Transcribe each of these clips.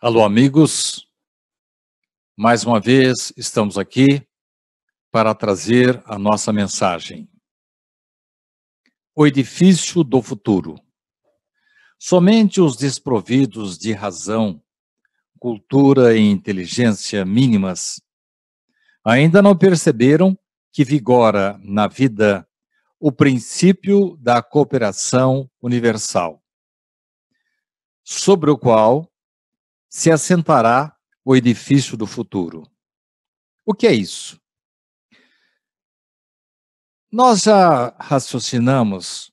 Alô, amigos. Mais uma vez estamos aqui para trazer a nossa mensagem. O edifício do futuro. Somente os desprovidos de razão, cultura e inteligência mínimas ainda não perceberam que vigora na vida o princípio da cooperação universal, sobre o qual se assentará o edifício do futuro. O que é isso? Nós já raciocinamos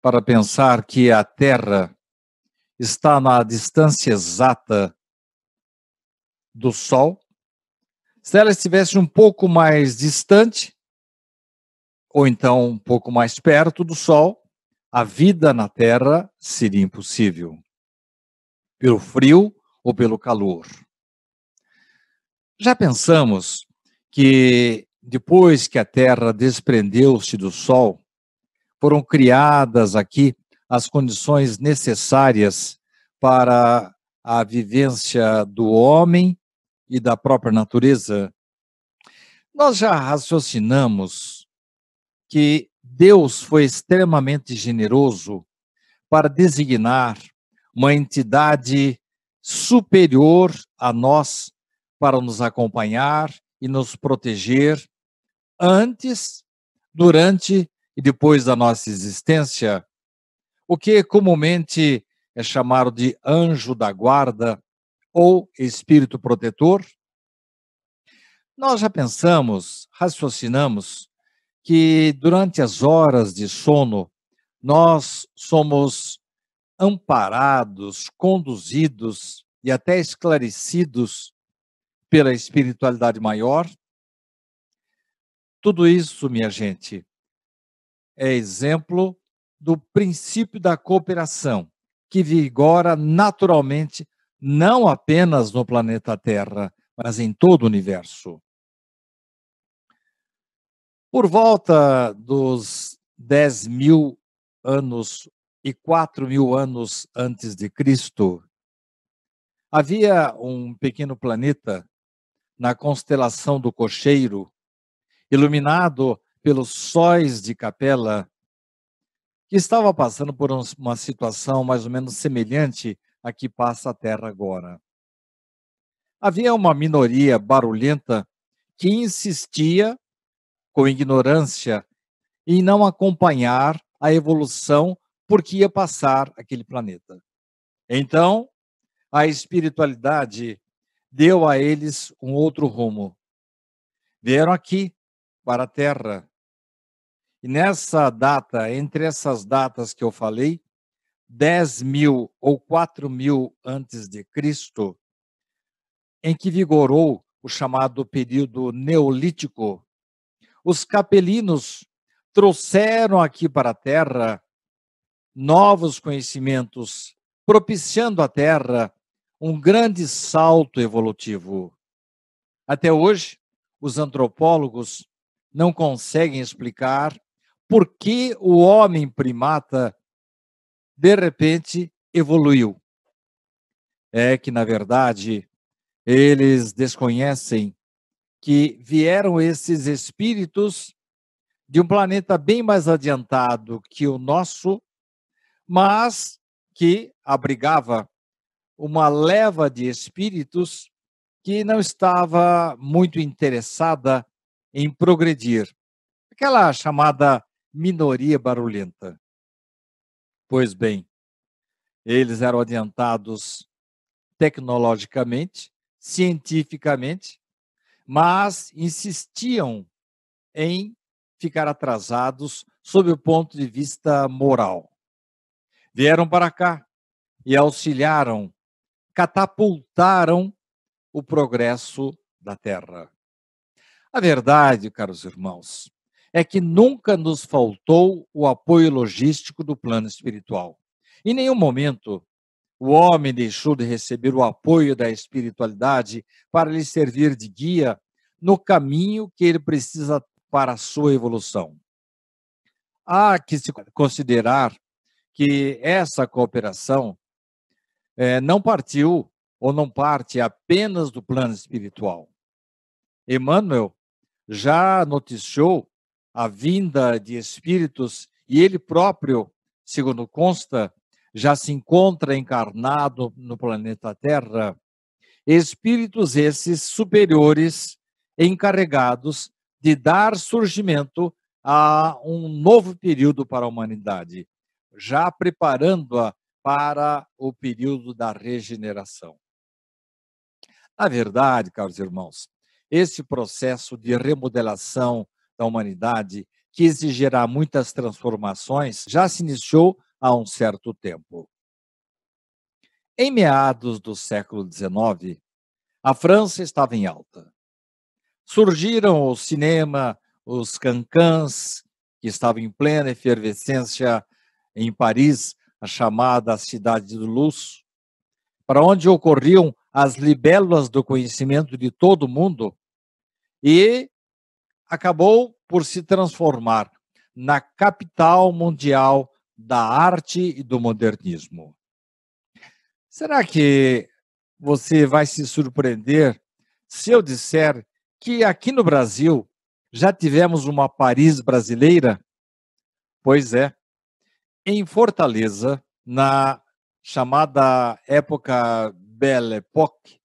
para pensar que a Terra está na distância exata do Sol. Se ela estivesse um pouco mais distante, ou então um pouco mais perto do Sol, a vida na Terra seria impossível. Pelo frio, ou pelo calor. Já pensamos que depois que a Terra desprendeu-se do Sol, foram criadas aqui as condições necessárias para a vivência do homem e da própria natureza, nós já raciocinamos que Deus foi extremamente generoso para designar uma entidade superior a nós para nos acompanhar e nos proteger antes, durante e depois da nossa existência, o que comumente é chamado de anjo da guarda ou espírito protetor? Nós já pensamos, raciocinamos, que durante as horas de sono nós somos amparados, conduzidos e até esclarecidos pela espiritualidade maior. Tudo isso, minha gente, é exemplo do princípio da cooperação, que vigora naturalmente não apenas no planeta Terra, mas em todo o universo. Por volta dos 10 mil anos e quatro mil anos antes de Cristo, havia um pequeno planeta na constelação do Cocheiro, iluminado pelos sóis de Capela, que estava passando por uma situação mais ou menos semelhante à que passa a Terra agora. Havia uma minoria barulhenta que insistia, com ignorância, em não acompanhar a evolução porque ia passar aquele planeta. Então, a espiritualidade deu a eles um outro rumo. Vieram aqui, para a Terra. E nessa data, entre essas datas que eu falei, 10 mil ou 4 mil antes de Cristo, em que vigorou o chamado período neolítico, os capelinos trouxeram aqui para a terra novos conhecimentos, propiciando à Terra um grande salto evolutivo. Até hoje, os antropólogos não conseguem explicar por que o homem primata de repente evoluiu. É que, na verdade, eles desconhecem que vieram esses espíritos de um planeta bem mais adiantado que o nosso mas que abrigava uma leva de espíritos que não estava muito interessada em progredir. Aquela chamada minoria barulhenta. Pois bem, eles eram adiantados tecnologicamente, cientificamente, mas insistiam em ficar atrasados sob o ponto de vista moral vieram para cá e auxiliaram, catapultaram o progresso da Terra. A verdade, caros irmãos, é que nunca nos faltou o apoio logístico do plano espiritual. Em nenhum momento o homem deixou de receber o apoio da espiritualidade para lhe servir de guia no caminho que ele precisa para a sua evolução. Há que se considerar que essa cooperação é, não partiu ou não parte apenas do plano espiritual. Emmanuel já noticiou a vinda de espíritos e ele próprio, segundo consta, já se encontra encarnado no planeta Terra, espíritos esses superiores encarregados de dar surgimento a um novo período para a humanidade, já preparando-a para o período da regeneração. Na verdade, caros irmãos, esse processo de remodelação da humanidade, que exigirá muitas transformações, já se iniciou há um certo tempo. Em meados do século XIX, a França estava em alta. Surgiram o cinema, os cancans, que estavam em plena efervescência em Paris, a chamada Cidade do Luz, para onde ocorriam as libélulas do conhecimento de todo o mundo, e acabou por se transformar na capital mundial da arte e do modernismo. Será que você vai se surpreender se eu disser que aqui no Brasil já tivemos uma Paris brasileira? Pois é, em Fortaleza, na chamada época Belle Époque,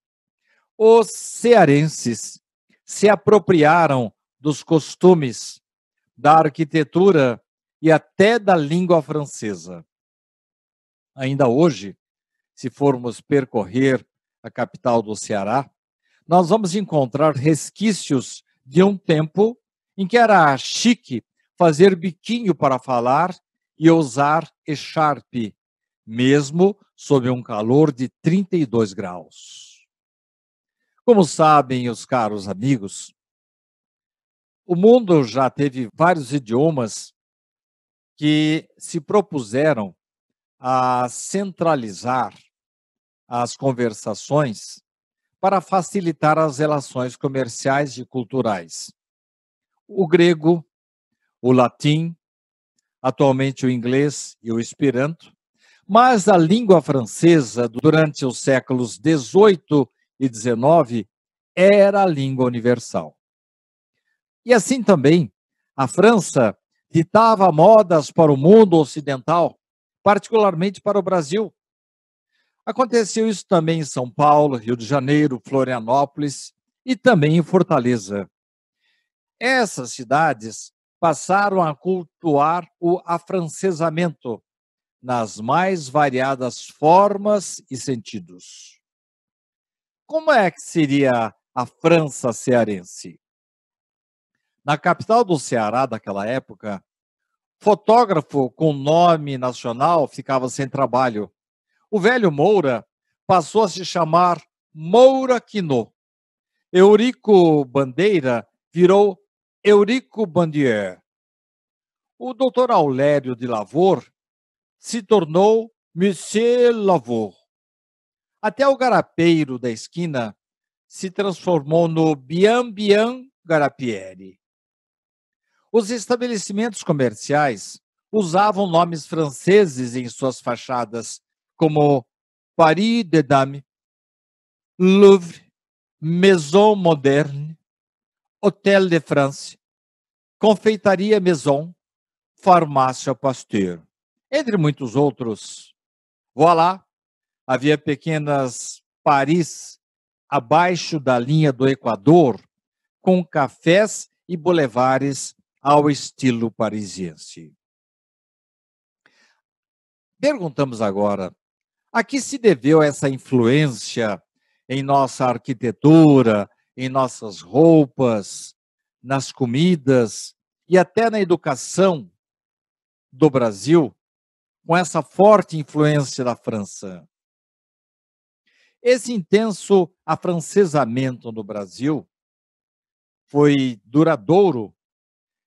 os cearenses se apropriaram dos costumes, da arquitetura e até da língua francesa. Ainda hoje, se formos percorrer a capital do Ceará, nós vamos encontrar resquícios de um tempo em que era chique fazer biquinho para falar e usar echarpe, mesmo sob um calor de 32 graus. Como sabem os caros amigos, o mundo já teve vários idiomas que se propuseram a centralizar as conversações para facilitar as relações comerciais e culturais. O grego, o latim, atualmente o inglês e o esperanto, mas a língua francesa, durante os séculos XVIII e XIX, era a língua universal. E assim também, a França ditava modas para o mundo ocidental, particularmente para o Brasil. Aconteceu isso também em São Paulo, Rio de Janeiro, Florianópolis e também em Fortaleza. Essas cidades passaram a cultuar o afrancesamento nas mais variadas formas e sentidos. Como é que seria a França cearense? Na capital do Ceará daquela época, fotógrafo com nome nacional ficava sem trabalho. O velho Moura passou a se chamar Moura Quinô. Eurico Bandeira virou Eurico Bandier. O doutor Aulério de Lavor se tornou Monsieur Lavor. Até o garapeiro da esquina se transformou no Bian Bian Garapieri. Os estabelecimentos comerciais usavam nomes franceses em suas fachadas, como Paris des Dames, Louvre, Maison Moderne, Hotel de France, Confeitaria Maison, Farmácia Pasteur, entre muitos outros. Voilà, havia pequenas Paris abaixo da linha do Equador, com cafés e bulevares ao estilo parisiense. Perguntamos agora: a que se deveu essa influência em nossa arquitetura, em nossas roupas, nas comidas e até na educação do Brasil, com essa forte influência da França. Esse intenso afrancesamento no Brasil foi duradouro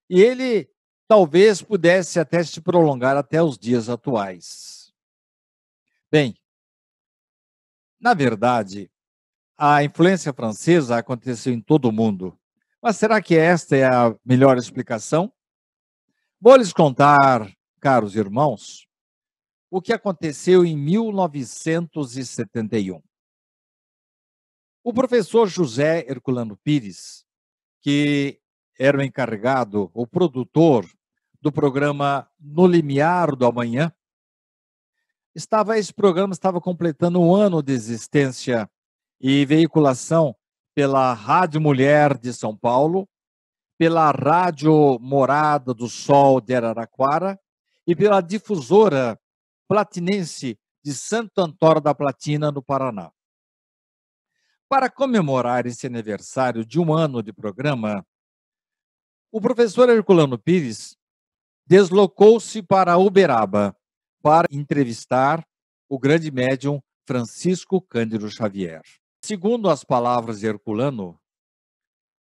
e ele talvez pudesse até se prolongar até os dias atuais. Bem, na verdade, a influência francesa aconteceu em todo o mundo. Mas será que esta é a melhor explicação? Vou lhes contar, caros irmãos, o que aconteceu em 1971. O professor José Herculano Pires, que era o encarregado, o produtor do programa No Limiar do Amanhã, estava esse programa estava completando um ano de existência e veiculação pela Rádio Mulher de São Paulo, pela Rádio Morada do Sol de Araraquara e pela difusora platinense de Santo Antônio da Platina, no Paraná. Para comemorar esse aniversário de um ano de programa, o professor Herculano Pires deslocou-se para Uberaba para entrevistar o grande médium Francisco Cândido Xavier. Segundo as palavras de Herculano,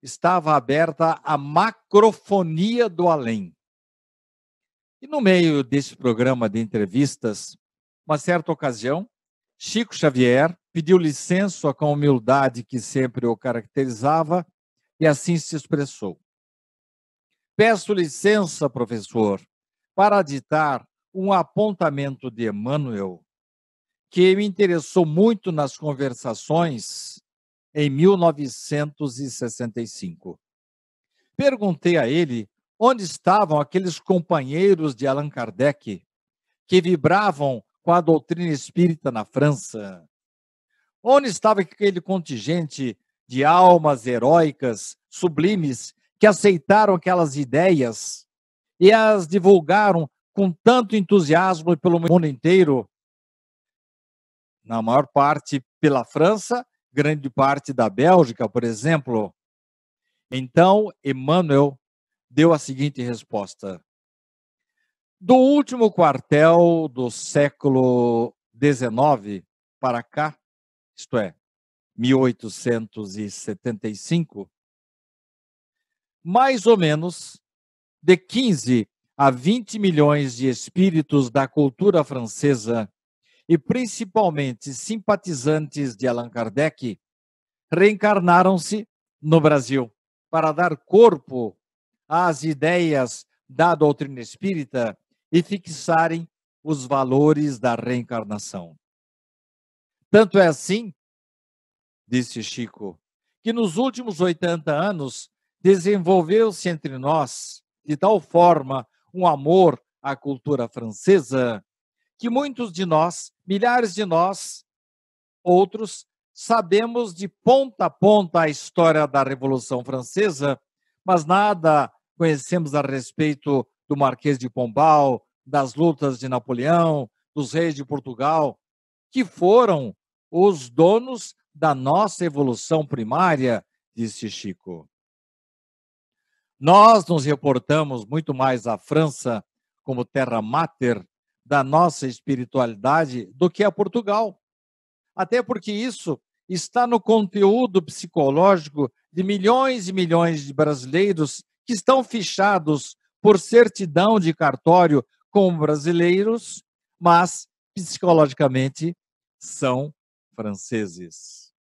estava aberta a macrofonia do além. E no meio deste programa de entrevistas, uma certa ocasião, Chico Xavier pediu licença com a humildade que sempre o caracterizava e assim se expressou. Peço licença, professor, para ditar um apontamento de Emmanuel que me interessou muito nas conversações em 1965. Perguntei a ele onde estavam aqueles companheiros de Allan Kardec que vibravam com a doutrina espírita na França. Onde estava aquele contingente de almas heróicas, sublimes, que aceitaram aquelas ideias e as divulgaram com tanto entusiasmo pelo mundo inteiro na maior parte pela França, grande parte da Bélgica, por exemplo. Então, Emmanuel deu a seguinte resposta: Do último quartel do século XIX para cá, isto é, 1875, mais ou menos de 15 a 20 milhões de espíritos da cultura francesa e principalmente simpatizantes de Allan Kardec reencarnaram-se no Brasil para dar corpo às ideias da doutrina espírita e fixarem os valores da reencarnação. Tanto é assim, disse Chico, que nos últimos 80 anos desenvolveu-se entre nós de tal forma um amor à cultura francesa que muitos de nós Milhares de nós, outros, sabemos de ponta a ponta a história da Revolução Francesa, mas nada conhecemos a respeito do Marquês de Pombal, das lutas de Napoleão, dos reis de Portugal, que foram os donos da nossa evolução primária, disse Chico. Nós nos reportamos muito mais à França como terra máter da nossa espiritualidade do que a Portugal. Até porque isso está no conteúdo psicológico de milhões e milhões de brasileiros que estão fichados por certidão de cartório como brasileiros, mas psicologicamente são franceses.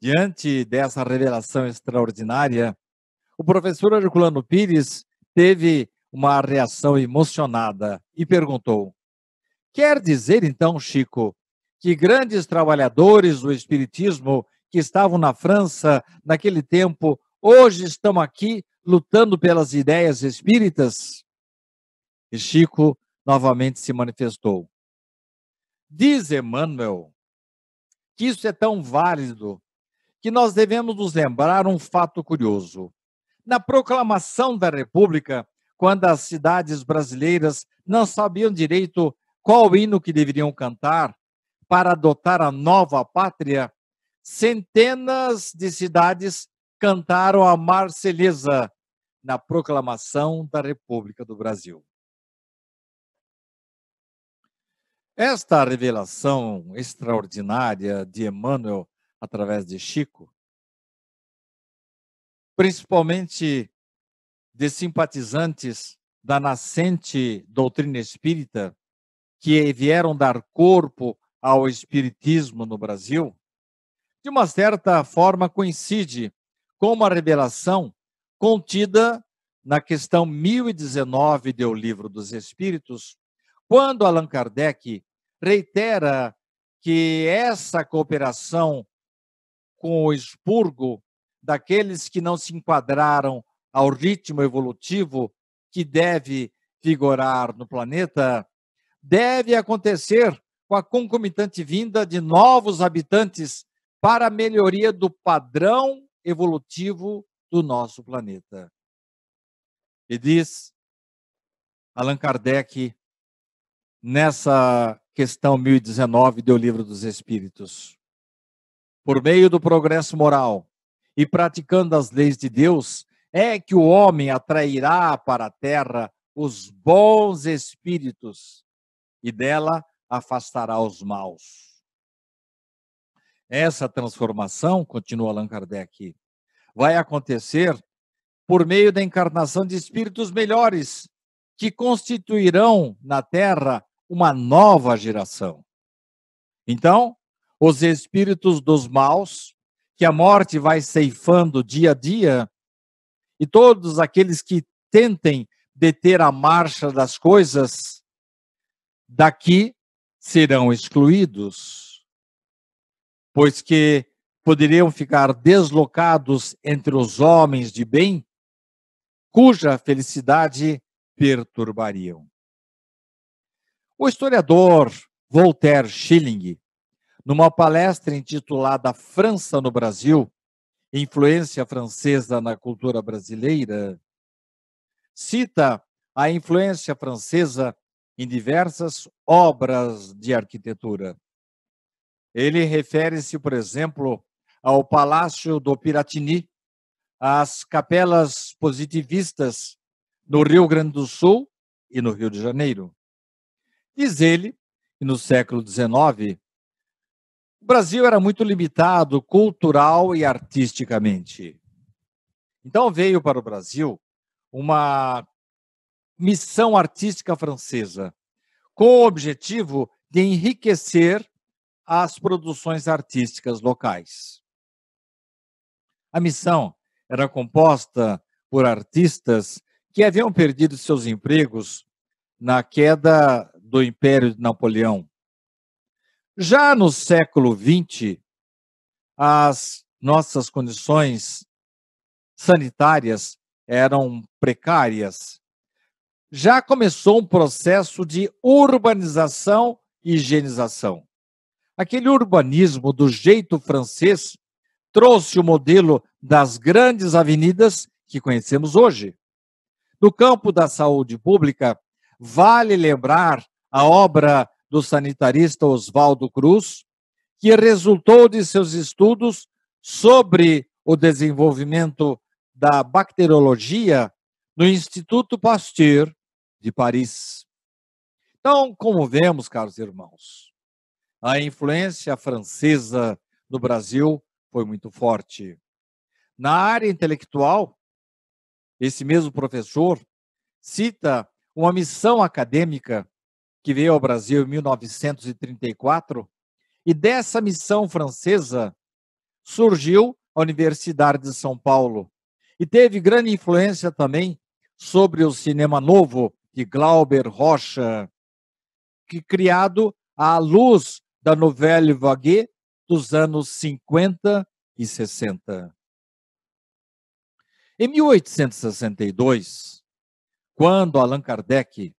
Diante dessa revelação extraordinária, o professor Herculano Pires teve uma reação emocionada e perguntou: Quer dizer então, Chico, que grandes trabalhadores do Espiritismo que estavam na França naquele tempo hoje estão aqui lutando pelas ideias espíritas? E Chico novamente se manifestou. Diz Emmanuel que isso é tão válido que nós devemos nos lembrar um fato curioso. Na proclamação da República, quando as cidades brasileiras não sabiam direito qual hino que deveriam cantar para adotar a nova pátria, centenas de cidades cantaram a Marselhesa na proclamação da República do Brasil. Esta revelação extraordinária de Emmanuel através de Chico, principalmente de simpatizantes da nascente doutrina espírita que vieram dar corpo ao espiritismo no Brasil, de uma certa forma coincide com uma revelação contida na questão 1019 do Livro dos Espíritos, quando Allan Kardec reitera que essa cooperação com o expurgo daqueles que não se enquadraram ao ritmo evolutivo que deve vigorar no planeta, deve acontecer com a concomitante vinda de novos habitantes para a melhoria do padrão evolutivo do nosso planeta. E diz Allan Kardec nessa questão 1019 do Livro dos Espíritos. Por meio do progresso moral e praticando as leis de Deus, é que o homem atrairá para a terra os bons espíritos e dela afastará os maus. Essa transformação, continua Allan Kardec, vai acontecer por meio da encarnação de espíritos melhores que constituirão na terra uma nova geração. Então, os espíritos dos maus, que a morte vai ceifando dia a dia, e todos aqueles que tentem deter a marcha das coisas, daqui serão excluídos, pois que poderiam ficar deslocados entre os homens de bem, cuja felicidade perturbariam. O historiador Voltaire Schilling, numa palestra intitulada França no Brasil, influência francesa na cultura brasileira, cita a influência francesa em diversas obras de arquitetura. Ele refere-se, por exemplo, ao Palácio do Piratini, às capelas positivistas no Rio Grande do Sul e no Rio de Janeiro. Diz ele que no século XIX o Brasil era muito limitado cultural e artisticamente. Então veio para o Brasil uma missão artística francesa, com o objetivo de enriquecer as produções artísticas locais. A missão era composta por artistas que haviam perdido seus empregos na queda do Império de Napoleão já no século XX, as nossas condições sanitárias eram precárias. Já começou um processo de urbanização e higienização. Aquele urbanismo do jeito francês trouxe o modelo das grandes avenidas que conhecemos hoje. No campo da saúde pública, vale lembrar a obra do sanitarista Oswaldo Cruz, que resultou de seus estudos sobre o desenvolvimento da bacteriologia no Instituto Pasteur de Paris. Então, como vemos, caros irmãos, a influência francesa no Brasil foi muito forte. Na área intelectual, esse mesmo professor cita uma missão acadêmica que veio ao Brasil em 1934, e dessa missão francesa surgiu a Universidade de São Paulo e teve grande influência também sobre o cinema novo de Glauber Rocha, que criado à luz da novela Vague dos anos 50 e 60. Em 1862, quando Allan Kardec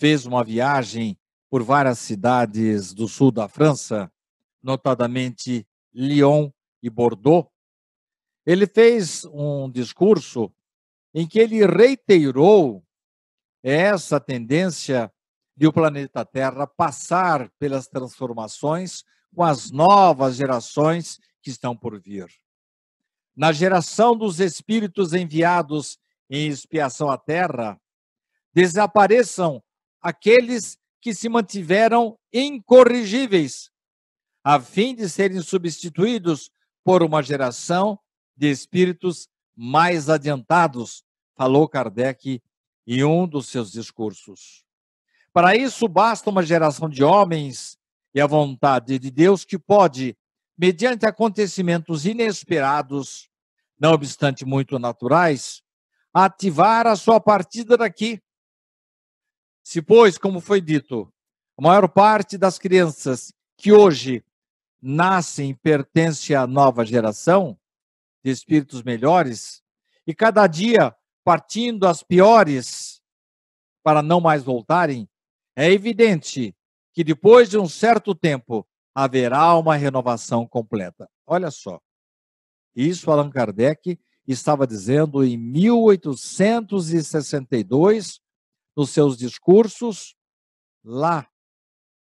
fez uma viagem por várias cidades do sul da França, notadamente Lyon e Bordeaux, ele fez um discurso em que ele reiterou essa tendência de o planeta Terra passar pelas transformações com as novas gerações que estão por vir. Na geração dos espíritos enviados em expiação à Terra, desapareçam aqueles que se mantiveram incorrigíveis, a fim de serem substituídos por uma geração de espíritos mais adiantados, falou Kardec em um dos seus discursos. Para isso, basta uma geração de homens e a vontade de Deus que pode, mediante acontecimentos inesperados, não obstante muito naturais, ativar a sua partida daqui, se, pois, como foi dito, a maior parte das crianças que hoje nascem pertence à nova geração de espíritos melhores, e cada dia partindo as piores para não mais voltarem, é evidente que depois de um certo tempo haverá uma renovação completa. Olha só. Isso Allan Kardec estava dizendo em 1862, nos seus discursos lá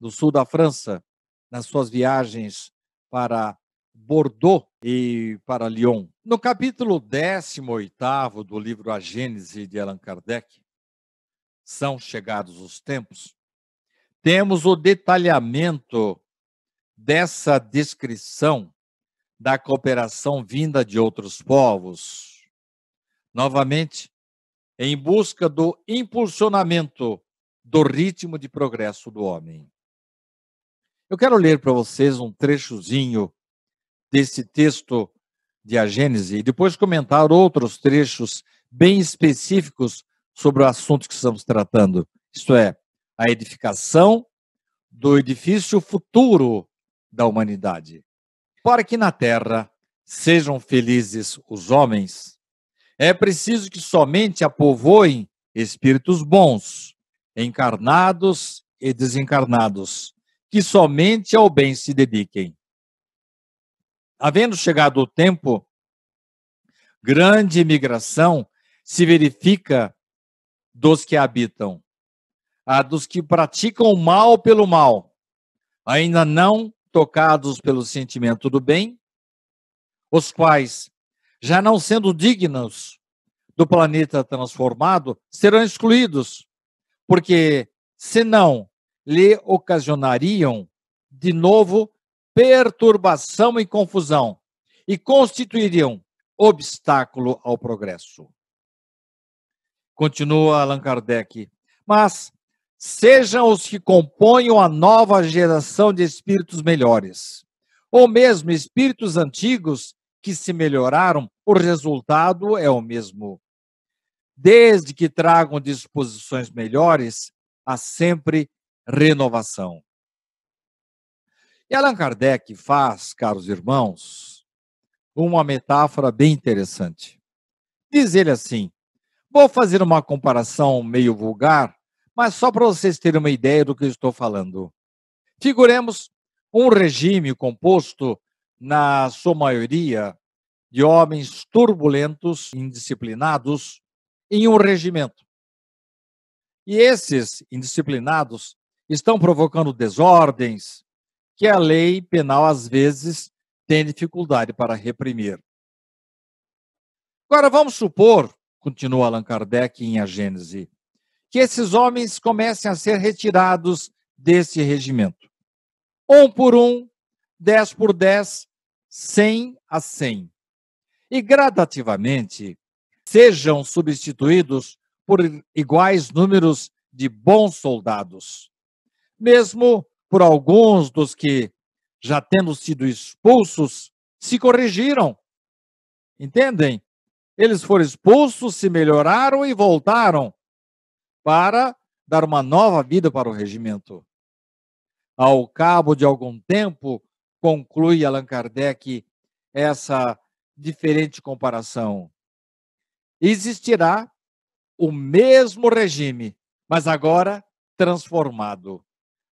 no sul da França, nas suas viagens para Bordeaux e para Lyon. No capítulo 18 do livro A Gênese de Allan Kardec, São Chegados os Tempos, temos o detalhamento dessa descrição da cooperação vinda de outros povos. Novamente, em busca do impulsionamento do ritmo de progresso do homem. Eu quero ler para vocês um trechozinho desse texto de A Gênese e depois comentar outros trechos bem específicos sobre o assunto que estamos tratando, isto é, a edificação do edifício futuro da humanidade. Para que na terra sejam felizes os homens é preciso que somente a espíritos bons, encarnados e desencarnados, que somente ao bem se dediquem. Havendo chegado o tempo, grande imigração se verifica dos que habitam, a dos que praticam o mal pelo mal, ainda não tocados pelo sentimento do bem, os quais já não sendo dignos do planeta transformado, serão excluídos, porque senão lhe ocasionariam de novo perturbação e confusão e constituiriam obstáculo ao progresso. Continua Allan Kardec. Mas sejam os que componham a nova geração de espíritos melhores, ou mesmo espíritos antigos que se melhoraram o resultado é o mesmo. Desde que tragam disposições melhores, há sempre renovação. E Allan Kardec faz, caros irmãos, uma metáfora bem interessante. Diz ele assim: vou fazer uma comparação meio vulgar, mas só para vocês terem uma ideia do que eu estou falando. Figuremos um regime composto, na sua maioria, de homens turbulentos, indisciplinados, em um regimento. E esses indisciplinados estão provocando desordens que a lei penal, às vezes, tem dificuldade para reprimir. Agora, vamos supor, continua Allan Kardec em A Gênese, que esses homens comecem a ser retirados desse regimento. Um por um, dez por dez, cem a cem e gradativamente sejam substituídos por iguais números de bons soldados, mesmo por alguns dos que, já tendo sido expulsos, se corrigiram. Entendem? Eles foram expulsos, se melhoraram e voltaram para dar uma nova vida para o regimento. Ao cabo de algum tempo, conclui Allan Kardec essa diferente comparação. Existirá o mesmo regime, mas agora transformado.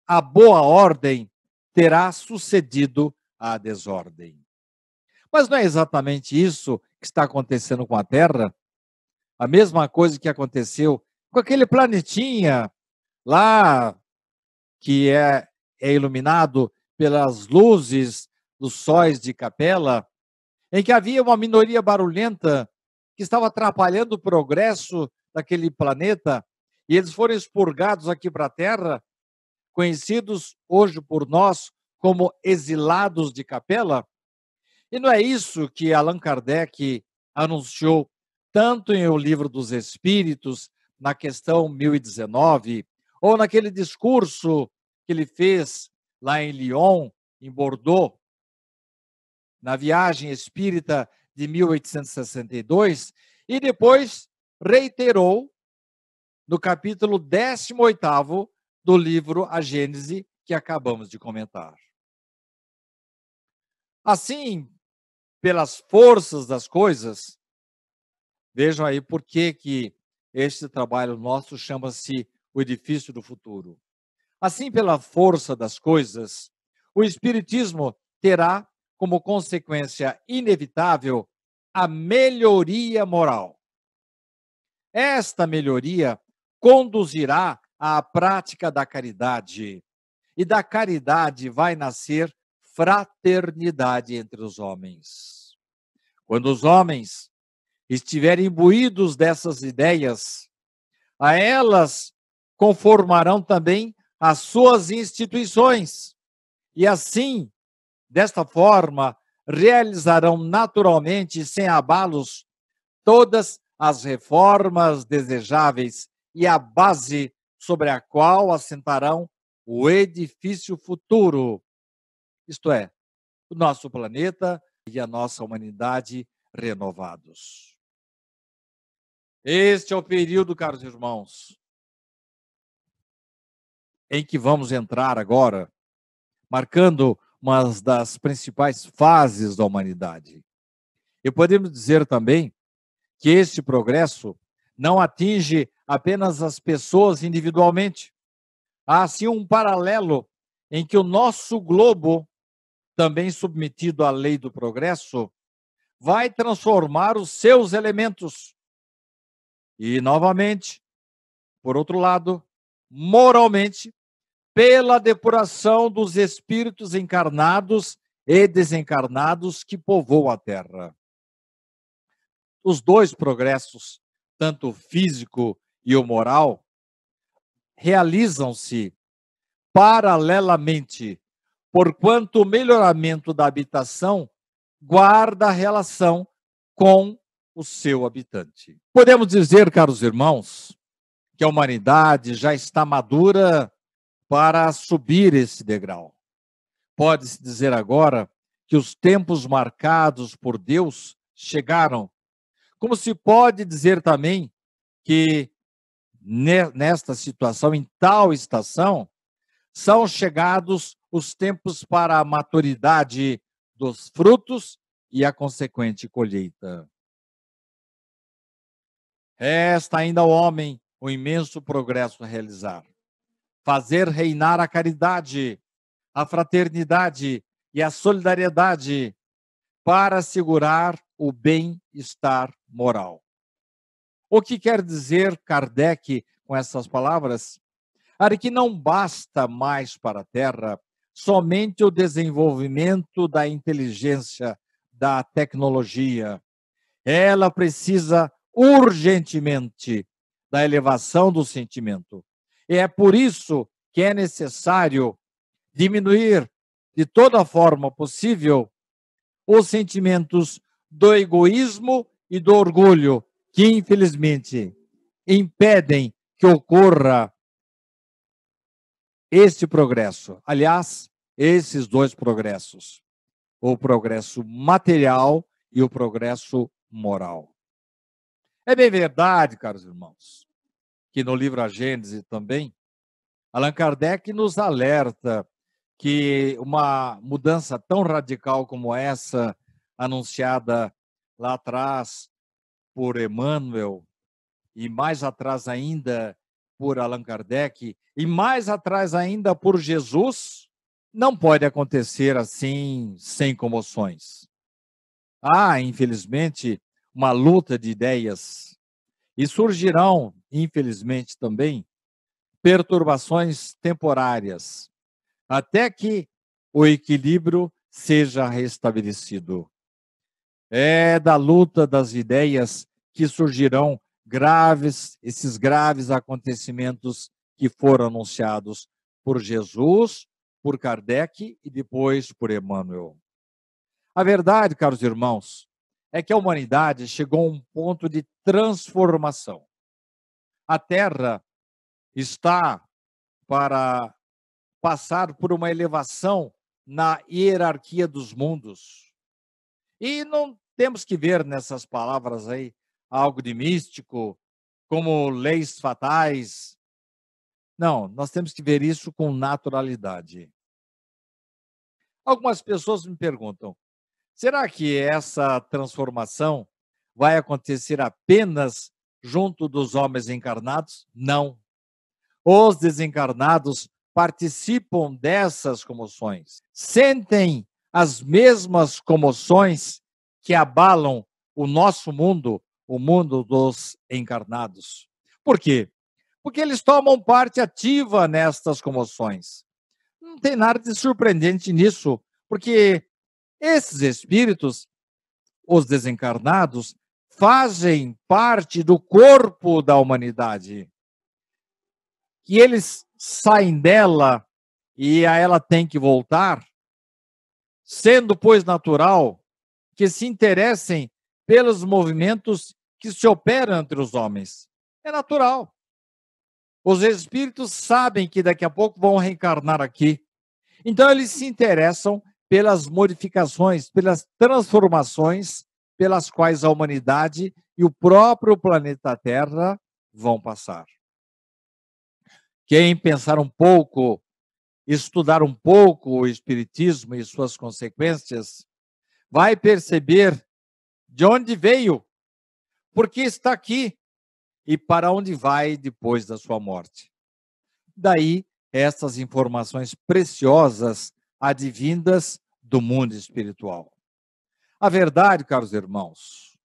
A boa ordem terá sucedido à desordem. Mas não é exatamente isso que está acontecendo com a Terra? A mesma coisa que aconteceu com aquele planetinha lá que é, é iluminado pelas luzes dos sóis de capela, em que havia uma minoria barulhenta que estava atrapalhando o progresso daquele planeta, e eles foram expurgados aqui para a Terra, conhecidos hoje por nós como exilados de capela? E não é isso que Allan Kardec anunciou tanto em O Livro dos Espíritos, na questão 1019, ou naquele discurso que ele fez lá em Lyon, em Bordeaux, na viagem espírita de 1862, e depois reiterou no capítulo 18 do livro A Gênese, que acabamos de comentar. Assim, pelas forças das coisas, vejam aí por que, que este trabalho nosso chama-se O Edifício do Futuro. Assim, pela força das coisas, o Espiritismo terá como consequência inevitável, a melhoria moral. Esta melhoria conduzirá à prática da caridade, e da caridade vai nascer fraternidade entre os homens. Quando os homens estiverem imbuídos dessas ideias, a elas conformarão também as suas instituições, e assim Desta forma, realizarão naturalmente, sem abalos, todas as reformas desejáveis e a base sobre a qual assentarão o edifício futuro. Isto é, o nosso planeta e a nossa humanidade renovados. Este é o período, caros irmãos, em que vamos entrar agora, marcando uma das principais fases da humanidade. E podemos dizer também que este progresso não atinge apenas as pessoas individualmente. Há sim um paralelo em que o nosso globo, também submetido à lei do progresso, vai transformar os seus elementos. E, novamente, por outro lado, moralmente, pela depuração dos espíritos encarnados e desencarnados que povoam a Terra. Os dois progressos, tanto o físico e o moral, realizam-se paralelamente, porquanto o melhoramento da habitação guarda relação com o seu habitante. Podemos dizer, caros irmãos, que a humanidade já está madura para subir esse degrau. Pode-se dizer agora que os tempos marcados por Deus chegaram. Como se pode dizer também que nesta situação, em tal estação, são chegados os tempos para a maturidade dos frutos e a consequente colheita. Resta ainda ao homem o imenso progresso a realizar fazer reinar a caridade, a fraternidade e a solidariedade para assegurar o bem-estar moral. O que quer dizer Kardec com essas palavras? Era que não basta mais para a Terra somente o desenvolvimento da inteligência, da tecnologia. Ela precisa urgentemente da elevação do sentimento, e é por isso que é necessário diminuir de toda forma possível os sentimentos do egoísmo e do orgulho, que infelizmente impedem que ocorra este progresso. Aliás, esses dois progressos, o progresso material e o progresso moral. É bem verdade, caros irmãos, que no livro A Gênese também, Allan Kardec nos alerta que uma mudança tão radical como essa, anunciada lá atrás por Emmanuel, e mais atrás ainda por Allan Kardec, e mais atrás ainda por Jesus, não pode acontecer assim, sem comoções. Há, ah, infelizmente, uma luta de ideias, e surgirão infelizmente também, perturbações temporárias, até que o equilíbrio seja restabelecido. É da luta das ideias que surgirão graves, esses graves acontecimentos que foram anunciados por Jesus, por Kardec e depois por Emmanuel. A verdade, caros irmãos, é que a humanidade chegou a um ponto de transformação a Terra está para passar por uma elevação na hierarquia dos mundos. E não temos que ver nessas palavras aí algo de místico, como leis fatais. Não, nós temos que ver isso com naturalidade. Algumas pessoas me perguntam: será que essa transformação vai acontecer apenas junto dos homens encarnados? Não. Os desencarnados participam dessas comoções, sentem as mesmas comoções que abalam o nosso mundo, o mundo dos encarnados. Por quê? Porque eles tomam parte ativa nestas comoções. Não tem nada de surpreendente nisso, porque esses espíritos, os desencarnados, fazem parte do corpo da humanidade. Que eles saem dela e a ela tem que voltar, sendo, pois, natural que se interessem pelos movimentos que se operam entre os homens. É natural. Os espíritos sabem que daqui a pouco vão reencarnar aqui. Então, eles se interessam pelas modificações, pelas transformações pelas quais a humanidade e o próprio planeta Terra vão passar. Quem pensar um pouco, estudar um pouco o Espiritismo e suas consequências, vai perceber de onde veio, por que está aqui e para onde vai depois da sua morte. Daí essas informações preciosas advindas do mundo espiritual. A verdade, caros irmãos,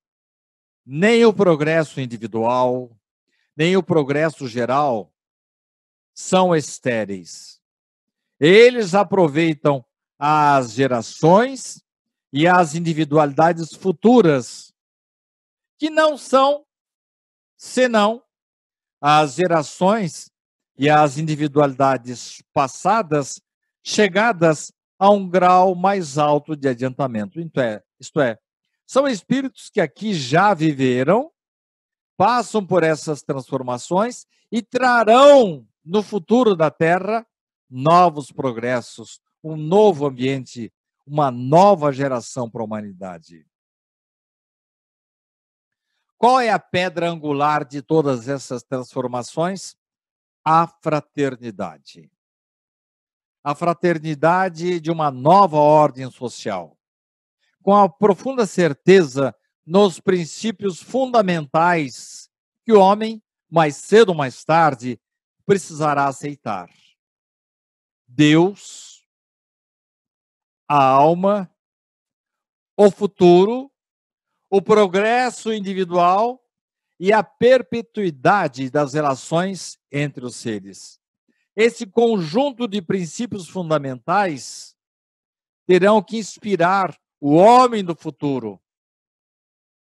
nem o progresso individual, nem o progresso geral são estéreis. Eles aproveitam as gerações e as individualidades futuras, que não são senão as gerações e as individualidades passadas chegadas a um grau mais alto de adiantamento. Então é isto é, são espíritos que aqui já viveram, passam por essas transformações e trarão no futuro da Terra novos progressos, um novo ambiente, uma nova geração para a humanidade. Qual é a pedra angular de todas essas transformações? A fraternidade. A fraternidade de uma nova ordem social com a profunda certeza nos princípios fundamentais que o homem, mais cedo ou mais tarde, precisará aceitar. Deus, a alma, o futuro, o progresso individual e a perpetuidade das relações entre os seres. Esse conjunto de princípios fundamentais terão que inspirar o homem do futuro.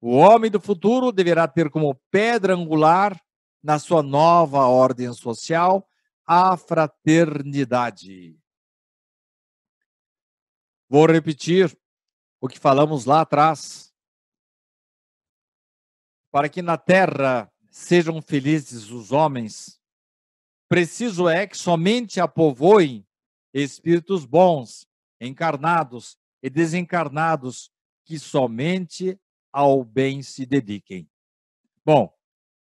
O homem do futuro deverá ter como pedra angular na sua nova ordem social a fraternidade. Vou repetir o que falamos lá atrás. Para que na terra sejam felizes os homens, preciso é que somente a espíritos bons, encarnados, e desencarnados que somente ao bem se dediquem. Bom,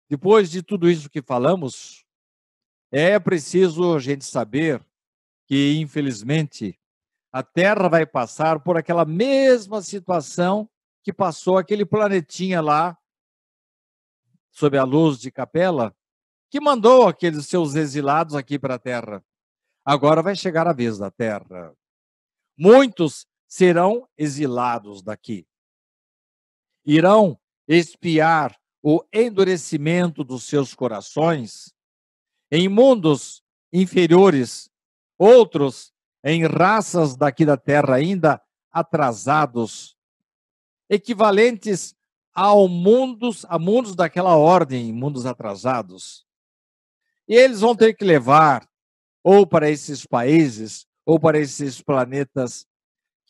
depois de tudo isso que falamos, é preciso a gente saber que, infelizmente, a Terra vai passar por aquela mesma situação que passou aquele planetinha lá, sob a luz de capela, que mandou aqueles seus exilados aqui para a Terra. Agora vai chegar a vez da Terra. Muitos serão exilados daqui. Irão espiar o endurecimento dos seus corações em mundos inferiores, outros em raças daqui da terra ainda atrasados, equivalentes ao mundos, a mundos daquela ordem, mundos atrasados. E eles vão ter que levar ou para esses países ou para esses planetas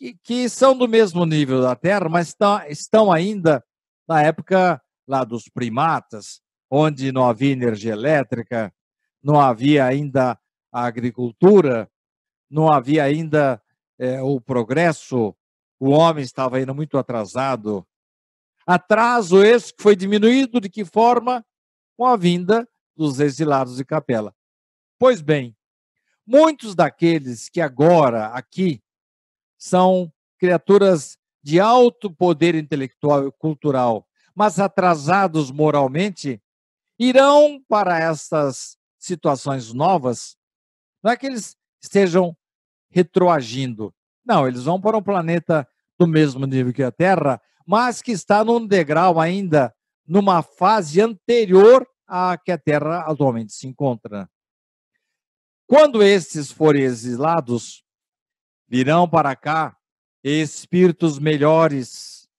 que, que são do mesmo nível da Terra, mas estão, tá, estão ainda na época lá dos primatas, onde não havia energia elétrica, não havia ainda a agricultura, não havia ainda é, o progresso, o homem estava ainda muito atrasado. Atraso esse que foi diminuído de que forma? Com a vinda dos exilados de Capela. Pois bem, muitos daqueles que agora aqui são criaturas de alto poder intelectual e cultural, mas atrasados moralmente, irão para essas situações novas, não é que eles estejam retroagindo. Não, eles vão para um planeta do mesmo nível que a Terra, mas que está num degrau ainda, numa fase anterior à que a Terra atualmente se encontra. Quando esses forem exilados, Virão para cá espíritos melhores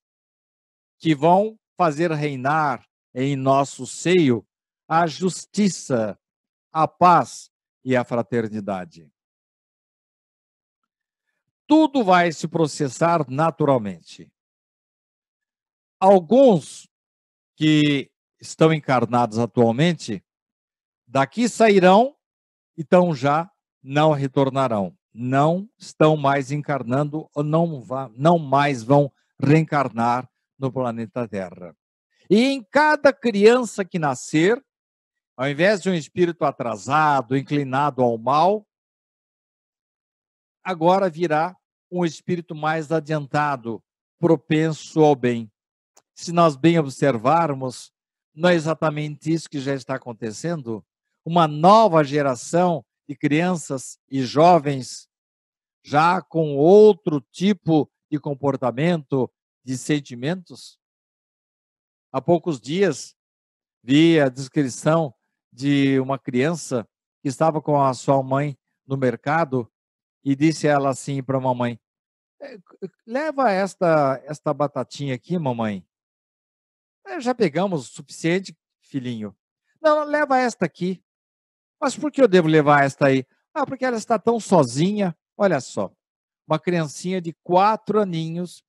que vão fazer reinar em nosso seio a justiça, a paz e a fraternidade. Tudo vai se processar naturalmente. Alguns que estão encarnados atualmente, daqui sairão, então já não retornarão não estão mais encarnando ou não, não mais vão reencarnar no planeta Terra. E em cada criança que nascer, ao invés de um espírito atrasado, inclinado ao mal, agora virá um espírito mais adiantado, propenso ao bem. Se nós bem observarmos, não é exatamente isso que já está acontecendo. Uma nova geração de crianças e jovens já com outro tipo de comportamento, de sentimentos? Há poucos dias vi a descrição de uma criança que estava com a sua mãe no mercado e disse ela assim para a mamãe: é, leva esta esta batatinha aqui, mamãe. É, já pegamos o suficiente, filhinho. Não, leva esta aqui. Mas por que eu devo levar esta aí? Ah, porque ela está tão sozinha. Olha só, uma criancinha de quatro aninhos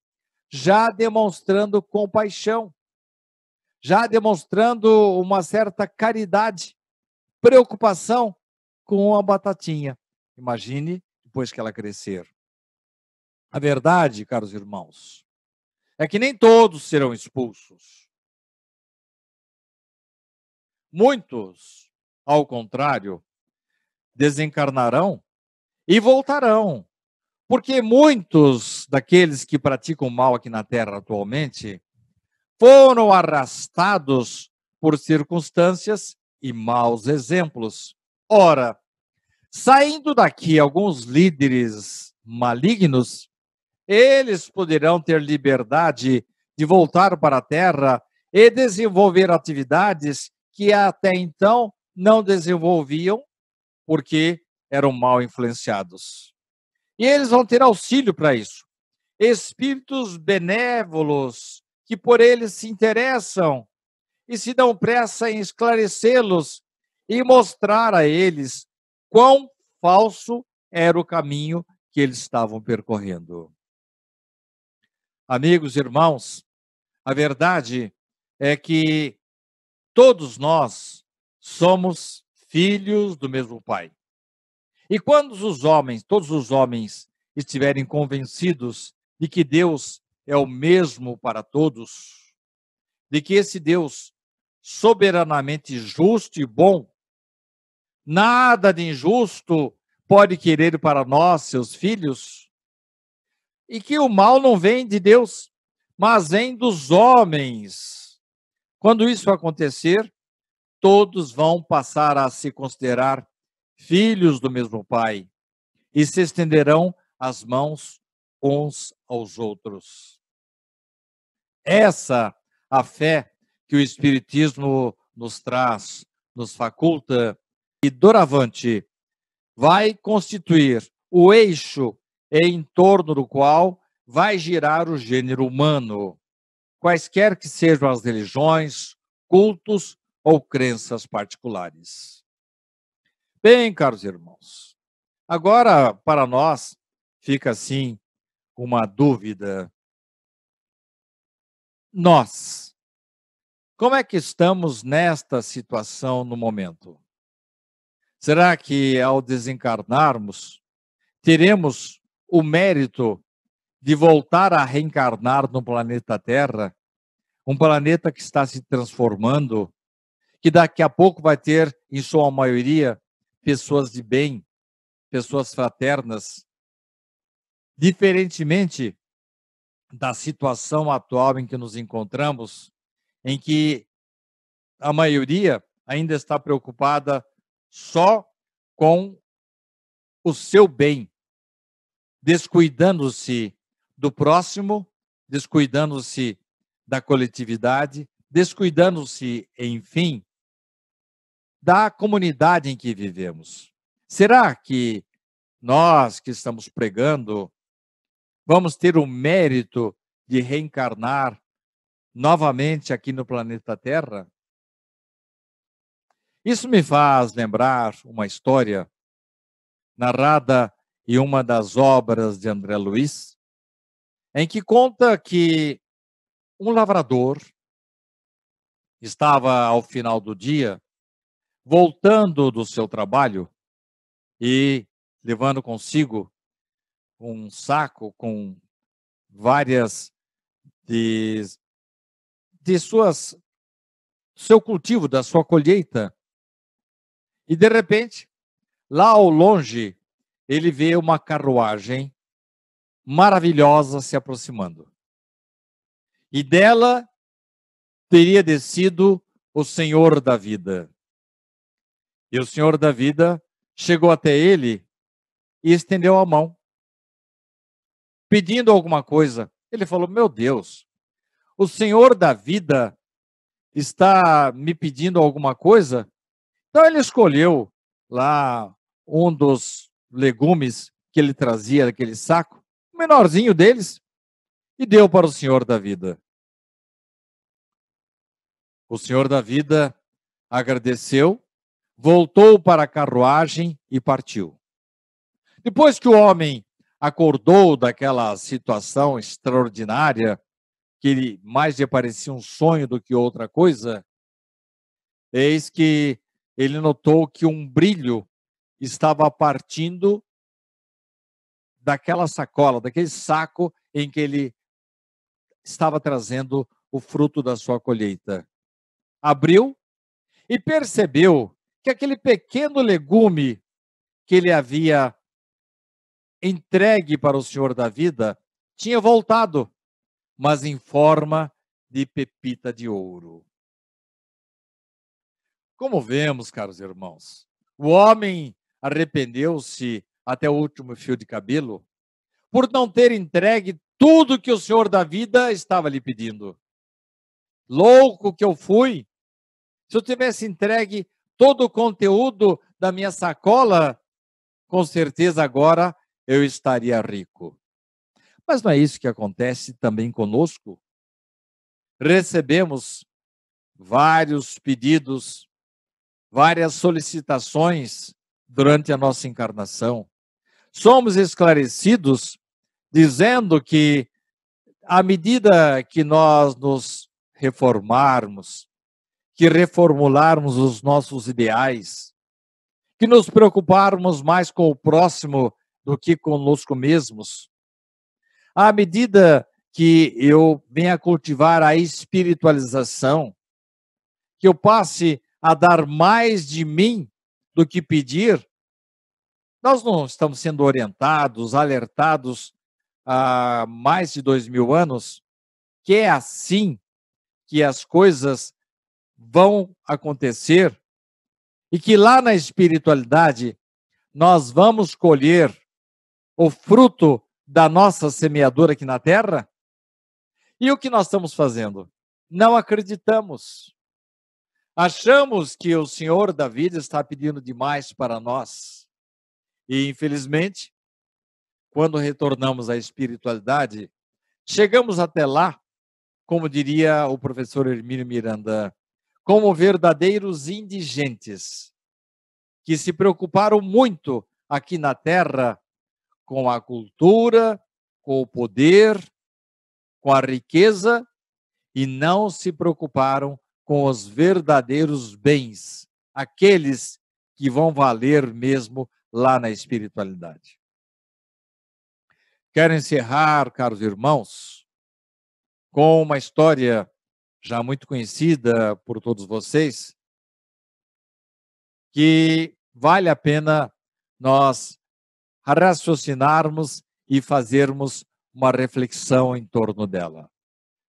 já demonstrando compaixão, já demonstrando uma certa caridade, preocupação com a batatinha. Imagine depois que ela crescer. A verdade, caros irmãos, é que nem todos serão expulsos. Muitos ao contrário, desencarnarão e voltarão. Porque muitos daqueles que praticam mal aqui na Terra atualmente foram arrastados por circunstâncias e maus exemplos. Ora, saindo daqui alguns líderes malignos, eles poderão ter liberdade de voltar para a Terra e desenvolver atividades que até então não desenvolviam porque eram mal influenciados. E eles vão ter auxílio para isso. Espíritos benévolos que por eles se interessam e se dão pressa em esclarecê-los e mostrar a eles quão falso era o caminho que eles estavam percorrendo. Amigos, irmãos, a verdade é que todos nós somos filhos do mesmo Pai. E quando os homens, todos os homens, estiverem convencidos de que Deus é o mesmo para todos, de que esse Deus soberanamente justo e bom, nada de injusto pode querer para nós, seus filhos, e que o mal não vem de Deus, mas vem dos homens. Quando isso acontecer, todos vão passar a se considerar filhos do mesmo Pai e se estenderão as mãos uns aos outros. Essa a fé que o Espiritismo nos traz, nos faculta e doravante vai constituir o eixo em torno do qual vai girar o gênero humano. Quaisquer que sejam as religiões, cultos ou crenças particulares. Bem, caros irmãos, agora para nós fica assim uma dúvida. Nós, como é que estamos nesta situação no momento? Será que ao desencarnarmos, teremos o mérito de voltar a reencarnar no planeta Terra? Um planeta que está se transformando, que daqui a pouco vai ter, em sua maioria, pessoas de bem, pessoas fraternas. Diferentemente da situação atual em que nos encontramos, em que a maioria ainda está preocupada só com o seu bem, descuidando-se do próximo, descuidando-se da coletividade, descuidando-se, enfim, da comunidade em que vivemos. Será que nós que estamos pregando vamos ter o mérito de reencarnar novamente aqui no planeta Terra? Isso me faz lembrar uma história narrada em uma das obras de André Luiz, em que conta que um lavrador estava ao final do dia voltando do seu trabalho e levando consigo um saco com várias de, de suas seu cultivo, da sua colheita. E de repente, lá ao longe, ele vê uma carruagem maravilhosa se aproximando. E dela teria descido o Senhor da vida. E o Senhor da vida chegou até ele e estendeu a mão, pedindo alguma coisa. Ele falou: Meu Deus, o Senhor da vida está me pedindo alguma coisa? Então ele escolheu lá um dos legumes que ele trazia daquele saco, o menorzinho deles, e deu para o Senhor da vida. O Senhor da vida agradeceu voltou para a carruagem e partiu. Depois que o homem acordou daquela situação extraordinária, que ele mais lhe parecia um sonho do que outra coisa, eis que ele notou que um brilho estava partindo daquela sacola, daquele saco em que ele estava trazendo o fruto da sua colheita. Abriu e percebeu que aquele pequeno legume que ele havia entregue para o Senhor da vida tinha voltado, mas em forma de pepita de ouro. Como vemos, caros irmãos, o homem arrependeu-se até o último fio de cabelo por não ter entregue tudo que o Senhor da vida estava lhe pedindo. Louco que eu fui, se eu tivesse entregue todo o conteúdo da minha sacola, com certeza agora eu estaria rico. Mas não é isso que acontece também conosco? Recebemos vários pedidos, várias solicitações durante a nossa encarnação. Somos esclarecidos dizendo que, à medida que nós nos reformarmos, que reformularmos os nossos ideais, que nos preocuparmos mais com o próximo do que conosco mesmos. À medida que eu venha cultivar a espiritualização, que eu passe a dar mais de mim do que pedir, nós não estamos sendo orientados, alertados há mais de dois mil anos que é assim que as coisas vão acontecer e que lá na espiritualidade nós vamos colher o fruto da nossa semeadura aqui na terra? E o que nós estamos fazendo? Não acreditamos. Achamos que o Senhor da vida está pedindo demais para nós. E, infelizmente, quando retornamos à espiritualidade, chegamos até lá, como diria o professor Hermínio Miranda, como verdadeiros indigentes, que se preocuparam muito aqui na terra com a cultura, com o poder, com a riqueza e não se preocuparam com os verdadeiros bens, aqueles que vão valer mesmo lá na espiritualidade. Quero encerrar, caros irmãos, com uma história já muito conhecida por todos vocês, que vale a pena nós raciocinarmos e fazermos uma reflexão em torno dela.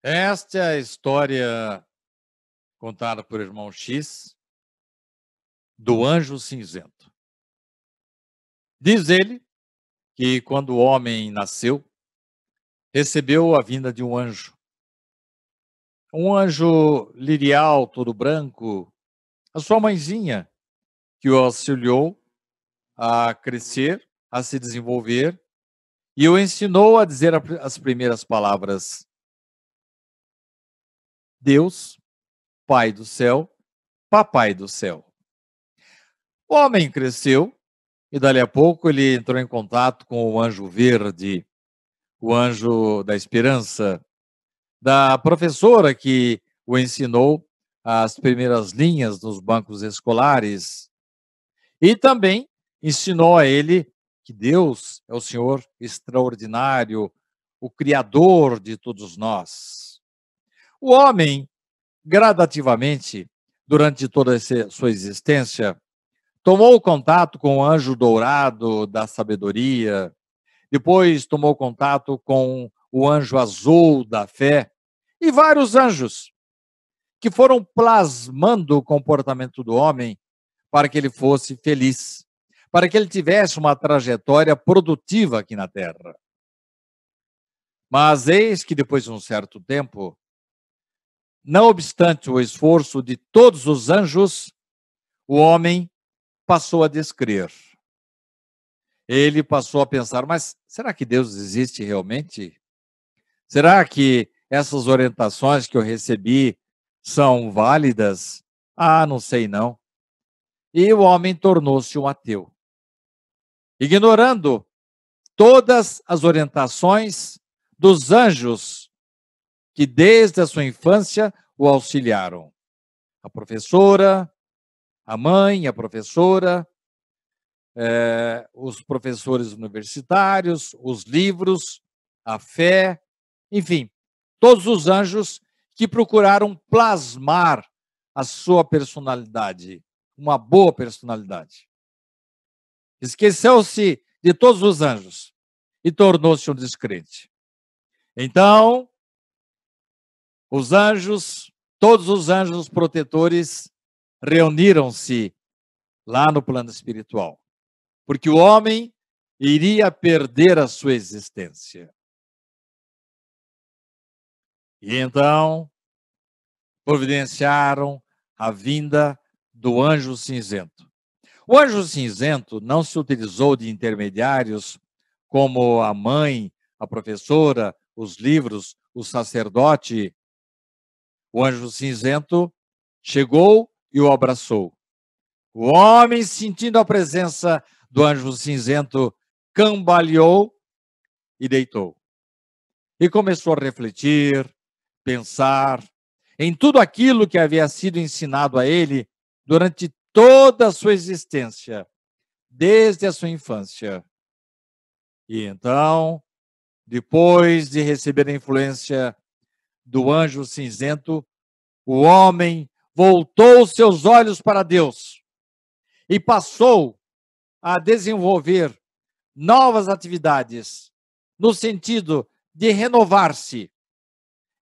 Esta é a história contada por irmão X do anjo cinzento. Diz ele que quando o homem nasceu, recebeu a vinda de um anjo um anjo lirial todo branco, a sua mãezinha, que o auxiliou a crescer, a se desenvolver, e o ensinou a dizer as primeiras palavras. Deus, Pai do céu, Papai do céu. O homem cresceu e dali a pouco ele entrou em contato com o anjo verde, o anjo da esperança, da professora que o ensinou as primeiras linhas dos bancos escolares. E também ensinou a ele que Deus é o Senhor extraordinário, o Criador de todos nós. O homem, gradativamente, durante toda sua existência, tomou contato com o anjo dourado da sabedoria, depois tomou contato com o anjo azul da fé, e vários anjos que foram plasmando o comportamento do homem para que ele fosse feliz, para que ele tivesse uma trajetória produtiva aqui na Terra. Mas eis que depois de um certo tempo, não obstante o esforço de todos os anjos, o homem passou a descrer. Ele passou a pensar: mas será que Deus existe realmente? Será que essas orientações que eu recebi são válidas? Ah, não sei não. E o homem tornou-se um ateu, ignorando todas as orientações dos anjos que desde a sua infância o auxiliaram. A professora, a mãe, a professora, eh, os professores universitários, os livros, a fé, enfim, todos os anjos que procuraram plasmar a sua personalidade, uma boa personalidade. Esqueceu-se de todos os anjos e tornou-se um descrente. Então, os anjos, todos os anjos protetores, reuniram-se lá no plano espiritual, porque o homem iria perder a sua existência. E então providenciaram a vinda do anjo cinzento. O anjo cinzento não se utilizou de intermediários como a mãe, a professora, os livros, o sacerdote. O anjo cinzento chegou e o abraçou. O homem, sentindo a presença do anjo cinzento, cambaleou e deitou. E começou a refletir, pensar, em tudo aquilo que havia sido ensinado a ele durante toda a sua existência, desde a sua infância. E então, depois de receber a influência do anjo cinzento, o homem voltou seus olhos para Deus e passou a desenvolver novas atividades no sentido de renovar-se,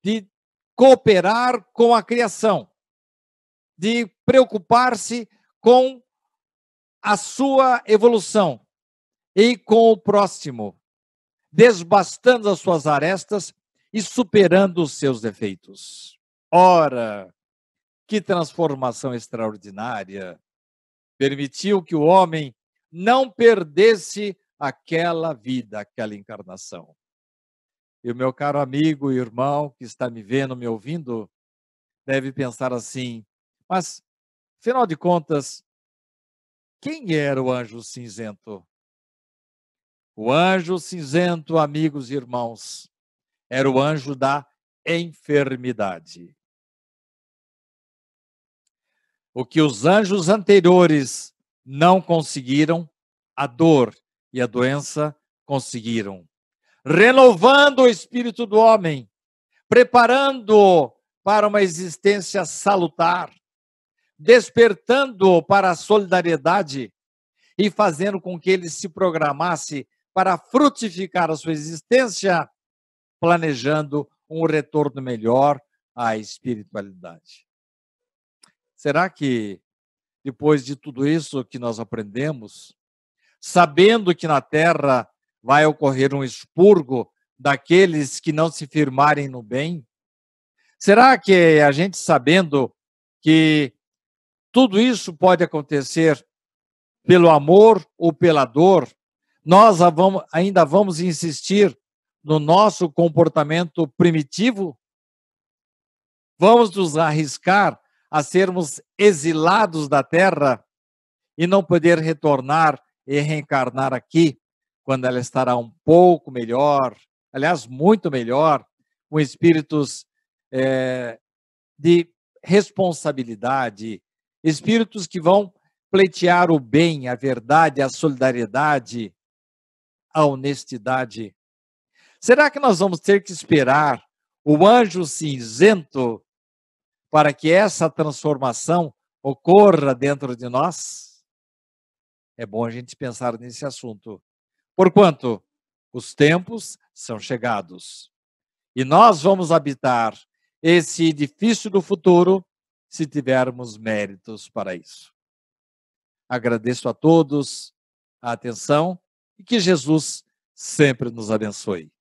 de cooperar com a criação, de preocupar-se com a sua evolução e com o próximo, desbastando as suas arestas e superando os seus defeitos. Ora, que transformação extraordinária! Permitiu que o homem não perdesse aquela vida, aquela encarnação. E o meu caro amigo e irmão que está me vendo, me ouvindo, deve pensar assim: mas, afinal de contas, quem era o anjo cinzento? O anjo cinzento, amigos e irmãos, era o anjo da enfermidade. O que os anjos anteriores não conseguiram, a dor e a doença conseguiram renovando o espírito do homem, preparando-o para uma existência salutar, despertando-o para a solidariedade e fazendo com que ele se programasse para frutificar a sua existência, planejando um retorno melhor à espiritualidade. Será que depois de tudo isso que nós aprendemos, sabendo que na terra vai ocorrer um expurgo daqueles que não se firmarem no bem? Será que a gente sabendo que tudo isso pode acontecer pelo amor ou pela dor, nós ainda vamos insistir no nosso comportamento primitivo? Vamos nos arriscar a sermos exilados da terra e não poder retornar e reencarnar aqui? quando ela estará um pouco melhor, aliás, muito melhor, com espíritos é, de responsabilidade, espíritos que vão pleitear o bem, a verdade, a solidariedade, a honestidade. Será que nós vamos ter que esperar o anjo cinzento para que essa transformação ocorra dentro de nós? É bom a gente pensar nesse assunto. Porquanto os tempos são chegados. E nós vamos habitar esse edifício do futuro se tivermos méritos para isso. Agradeço a todos a atenção e que Jesus sempre nos abençoe.